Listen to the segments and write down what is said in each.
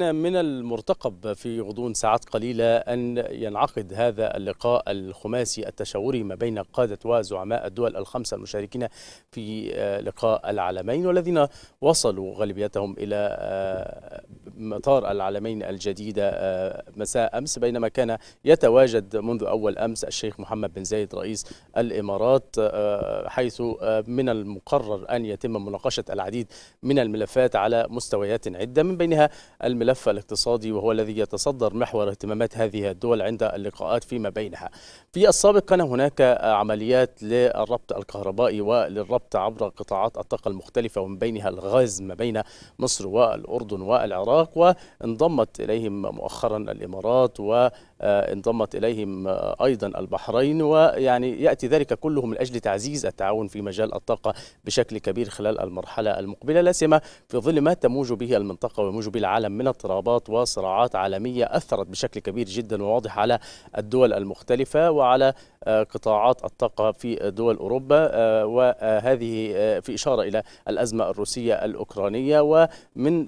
من المرتقب في غضون ساعات قليلة أن ينعقد هذا اللقاء الخماسي التشاوري ما بين قادة وزعماء الدول الخمسة المشاركين في آه، لقاء العالمين والذين وصلوا غالبيتهم إلى آه، مطار العلمين الجديدة آه، مساء أمس بينما كان يتواجد منذ أول أمس الشيخ محمد بن زايد رئيس الإمارات آه، حيث آه، من المقرر أن يتم مناقشة العديد من الملفات على مستويات عدة من بينها الملف الاقتصادي وهو الذي يتصدر محور اهتمامات هذه الدول عند اللقاءات فيما بينها في السابق كان هناك عمليات للربط الكهربائي وللربط عبر قطاعات الطاقة المختلفة ومن بينها الغاز ما بين مصر والأردن والعراق الأقوى انضمت إليهم مؤخرا الإمارات و آه، انضمت إليهم آه، أيضا البحرين ويعني يأتي ذلك كله من أجل تعزيز التعاون في مجال الطاقة بشكل كبير خلال المرحلة المقبلة لا سيما في ظل ما تموج به المنطقة ويموج به العالم من اضطرابات وصراعات عالمية أثرت بشكل كبير جدا وواضح على الدول المختلفة وعلى آه، قطاعات الطاقة في دول أوروبا وهذه في إشارة إلى الأزمة الروسية الأوكرانية ومن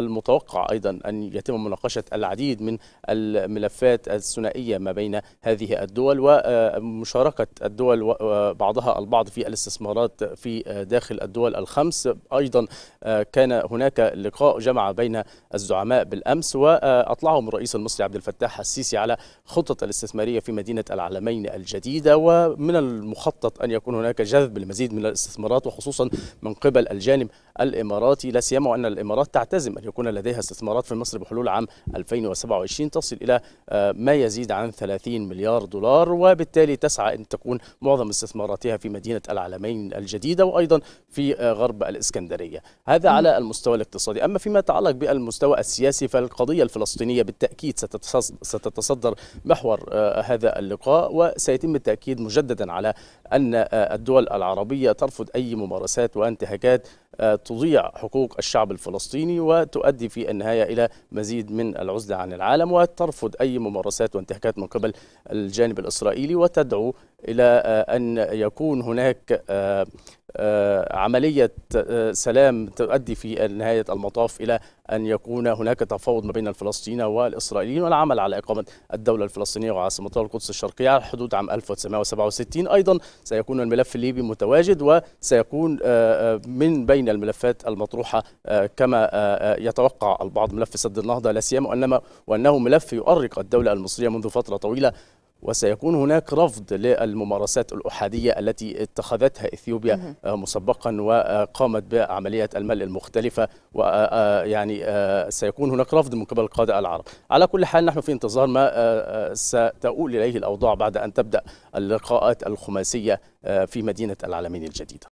المتوقع أيضا أن يتم مناقشة العديد من الملفات الخلافات الثنائية ما بين هذه الدول ومشاركة الدول بعضها البعض في الاستثمارات في داخل الدول الخمس أيضا آه، كان هناك لقاء جمع بين الزعماء بالأمس وأطلعهم الرئيس المصري عبد الفتاح السيسي على خطة الاستثمارية في مدينة العلمين الجديدة ومن المخطط أن يكون هناك جذب المزيد من الاستثمارات وخصوصا من قبل الجانب الإماراتي لا سيما وأن الإمارات تعتزم أن يكون لديها استثمارات في مصر بحلول عام 2027 تصل إلى آه، ما يزيد عن 30 مليار دولار وبالتالي تسعى أن تكون معظم استثماراتها في مدينة العلمين الجديدة وأيضا في آه، غرب الإسكندرية هذا على المستوى الاقتصادي أما فيما يتعلق بالمستوى السياسي فالقضية الفلسطينية بالتأكيد ستتصدر محور آه، هذا اللقاء وسيتم التأكيد مجددا على أن آه، الدول العربية ترفض أي ممارسات وانتهاكات آه، تضيع حقوق الشعب الفلسطيني وتؤدي في النهاية إلى مزيد من العزلة عن العالم وترفض أي ممارسات وانتهاكات من قبل الجانب الإسرائيلي وتدعو إلى آه، أن يكون هناك آه، آه، عملية آه، سلام تؤدي في نهاية المطاف إلى أن يكون هناك تفاوض ما بين الفلسطينيين والإسرائيليين والعمل على إقامة الدولة الفلسطينية وعاصمتها القدس الشرقية على حدود عام 1967 أيضا سيكون الملف الليبي متواجد وسيكون آه، من بين الملفات المطروحة كما يتوقع البعض ملف سد النهضة لا سيما وأنه ملف يؤرق الدولة المصرية منذ فترة طويلة وسيكون هناك رفض للممارسات الأحادية التي اتخذتها إثيوبيا مسبقا وقامت بعملية الملء المختلفة ويعني آه، آه، آه، سيكون هناك رفض من قبل القادة العرب على كل حال نحن في انتظار ما ستؤول إليه الأوضاع بعد أن تبدأ اللقاءات الخماسية في مدينة العالمين الجديدة